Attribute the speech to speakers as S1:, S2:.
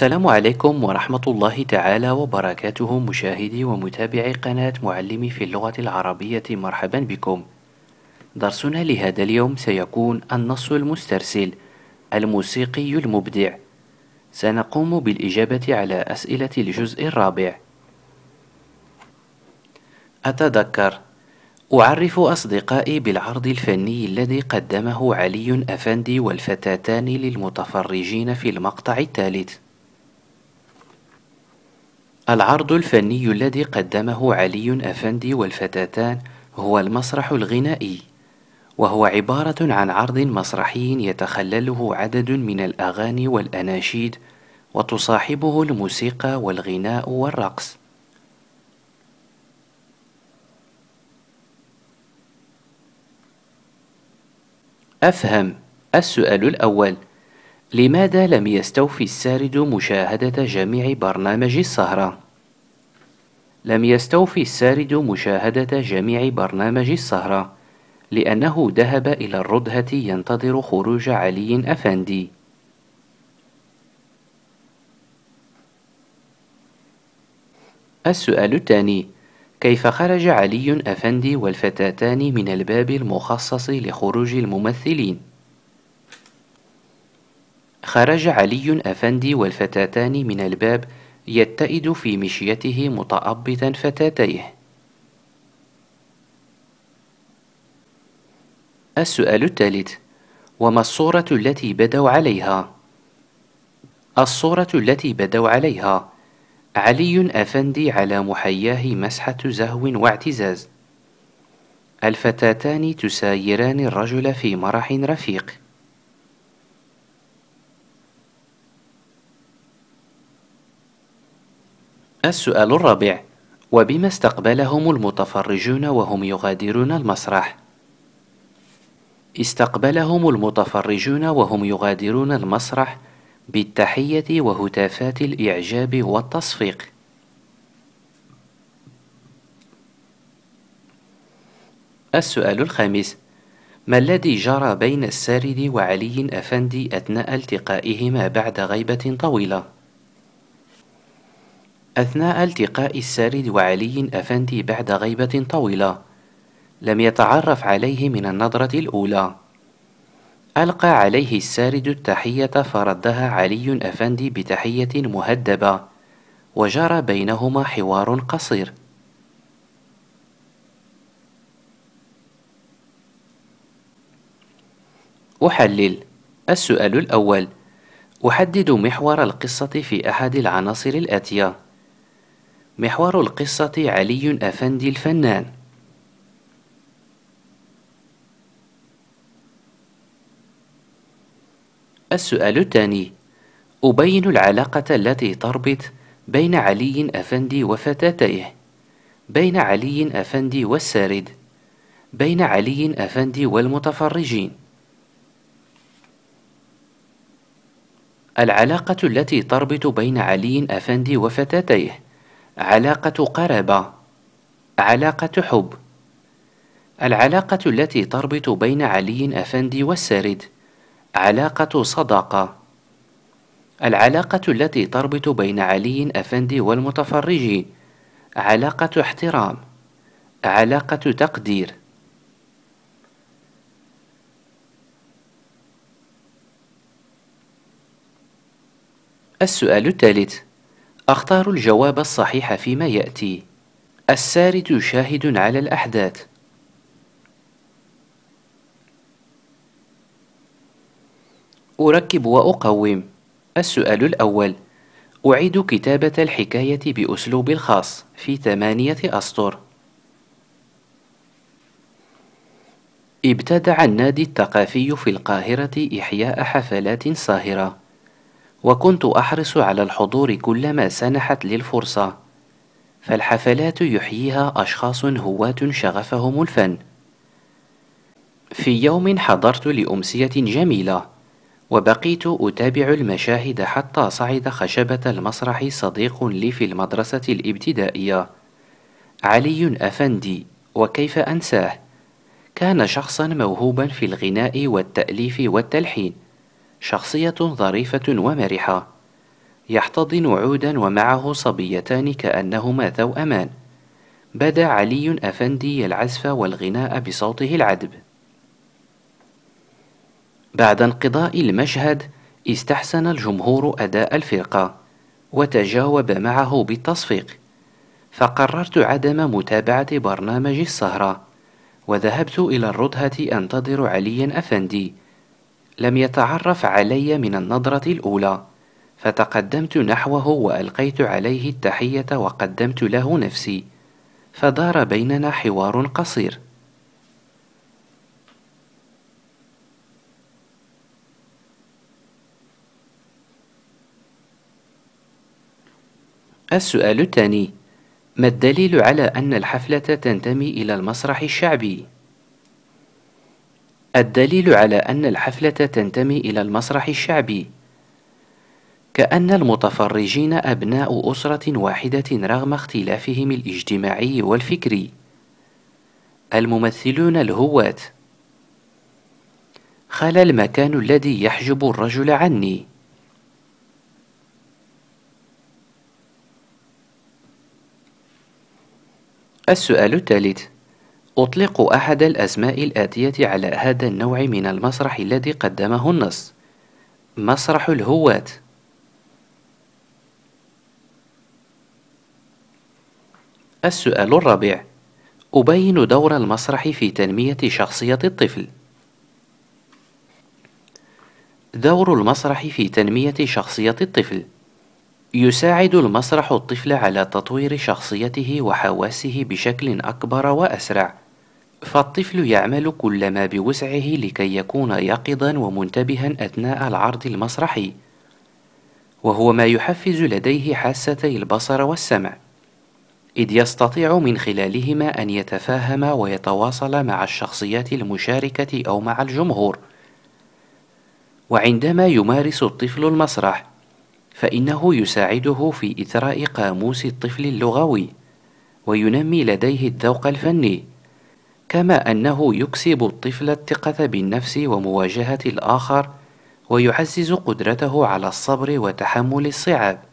S1: السلام عليكم ورحمة الله تعالى وبركاته مشاهدي ومتابعي قناة معلمي في اللغة العربية مرحبا بكم درسنا لهذا اليوم سيكون النص المسترسل الموسيقي المبدع سنقوم بالإجابة على أسئلة الجزء الرابع أتذكر أعرف أصدقائي بالعرض الفني الذي قدمه علي أفندي والفتاتان للمتفرجين في المقطع الثالث العرض الفني الذي قدمه علي أفندي والفتاتان هو المسرح الغنائي وهو عبارة عن عرض مسرحي يتخلله عدد من الأغاني والأناشيد وتصاحبه الموسيقى والغناء والرقص أفهم السؤال الأول لماذا لم يستوفي السارد مشاهدة جميع برنامج السهرة؟ لم يستوفي السارد مشاهدة جميع برنامج السهرة لأنه ذهب إلى الردهة ينتظر خروج علي أفندي السؤال الثاني كيف خرج علي أفندي والفتاتان من الباب المخصص لخروج الممثلين؟ خرج علي أفندي والفتاتان من الباب يتئد في مشيته متأبطا فتاتيه السؤال الثالث وما الصورة التي بدوا عليها؟ الصورة التي بدوا عليها علي أفندي على محياه مسحة زهو واعتزاز الفتاتان تسايران الرجل في مرح رفيق السؤال الرابع وبما استقبلهم المتفرجون وهم يغادرون المسرح استقبلهم المتفرجون وهم يغادرون المسرح بالتحية وهتافات الإعجاب والتصفيق السؤال الخامس ما الذي جرى بين السارد وعلي أفندي أثناء التقائهما بعد غيبة طويلة؟ أثناء التقاء السارد وعلي أفندي بعد غيبة طويلة لم يتعرف عليه من النظرة الأولى ألقى عليه السارد التحية فردها علي أفندي بتحية مهدبة وجرى بينهما حوار قصير أحلل السؤال الأول أحدد محور القصة في أحد العناصر الآتية محور القصة علي أفندي الفنان السؤال الثاني أبين العلاقة التي تربط بين علي أفندي وفتاتيه بين علي أفندي والسارد بين علي أفندي والمتفرجين العلاقة التي تربط بين علي أفندي وفتاتيه علاقة قرابة علاقة حب العلاقة التي تربط بين علي أفندي والسرد علاقة صداقة العلاقة التي تربط بين علي أفندي والمتفرج علاقة احترام علاقة تقدير السؤال الثالث أختار الجواب الصحيح فيما يأتي السارد شاهد على الأحداث أركب وأقوم السؤال الأول أعيد كتابة الحكاية بأسلوب الخاص في ثمانية أسطر ابتدع النادي الثقافي في القاهرة إحياء حفلات صاهرة وكنت أحرص على الحضور كلما سنحت لي الفرصة فالحفلات يحييها أشخاص هواة شغفهم الفن في يوم حضرت لأمسية جميلة وبقيت أتابع المشاهد حتى صعد خشبة المسرح صديق لي في المدرسة الابتدائية علي أفندي وكيف أنساه كان شخصا موهوبا في الغناء والتأليف والتلحين شخصية ظريفة ومرحة يحتضن عودا ومعه صبيتان كأنهما توأمان بدا علي أفندي العزف والغناء بصوته العذب بعد انقضاء المشهد استحسن الجمهور أداء الفرقة وتجاوب معه بالتصفيق فقررت عدم متابعة برنامج السهرة وذهبت إلى الردهة أنتظر عليا أفندي لم يتعرف علي من النظرة الأولى فتقدمت نحوه وألقيت عليه التحية وقدمت له نفسي فدار بيننا حوار قصير السؤال الثاني ما الدليل على أن الحفلة تنتمي إلى المسرح الشعبي؟ الدليل على أن الحفلة تنتمي إلى المسرح الشعبي كأن المتفرجين أبناء أسرة واحدة رغم اختلافهم الاجتماعي والفكري الممثلون الهواة خلا المكان الذي يحجب الرجل عني السؤال الثالث أطلق أحد الأسماء الآتية على هذا النوع من المسرح الذي قدمه النص مسرح الهواة السؤال الرابع أبين دور المسرح في تنمية شخصية الطفل دور المسرح في تنمية شخصية الطفل يساعد المسرح الطفل على تطوير شخصيته وحواسه بشكل أكبر وأسرع فالطفل يعمل كل ما بوسعه لكي يكون يقظا ومنتبها أثناء العرض المسرحي وهو ما يحفز لديه حاستي البصر والسمع إذ يستطيع من خلالهما أن يتفاهم ويتواصل مع الشخصيات المشاركة أو مع الجمهور وعندما يمارس الطفل المسرح فإنه يساعده في إثراء قاموس الطفل اللغوي وينمي لديه الذوق الفني كما أنه يكسب الطفل الثقة بالنفس ومواجهة الآخر ويعزز قدرته على الصبر وتحمل الصعاب